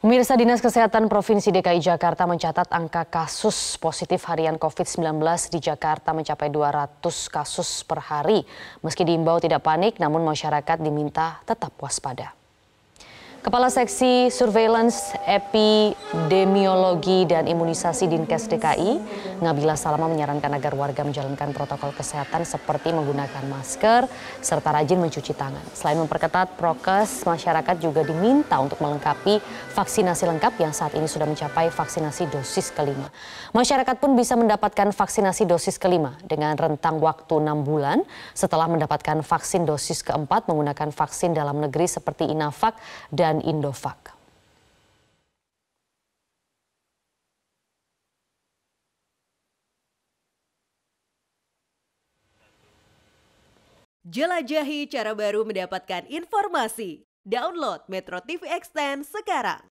Pemirsa Dinas Kesehatan Provinsi DKI Jakarta mencatat angka kasus positif harian COVID-19 di Jakarta mencapai 200 kasus per hari. Meski diimbau tidak panik, namun masyarakat diminta tetap waspada. Kepala Seksi Surveillance Epidemiologi dan Imunisasi Dinkes DKI, Ngabila Salama menyarankan agar warga menjalankan protokol kesehatan seperti menggunakan masker serta rajin mencuci tangan. Selain memperketat prokes, masyarakat juga diminta untuk melengkapi vaksinasi lengkap yang saat ini sudah mencapai vaksinasi dosis kelima. Masyarakat pun bisa mendapatkan vaksinasi dosis kelima dengan rentang waktu 6 bulan setelah mendapatkan vaksin dosis keempat menggunakan vaksin dalam negeri seperti Inavac dan dan Indovac. Jelajahi cara baru mendapatkan informasi. Download Metro TV Extend sekarang.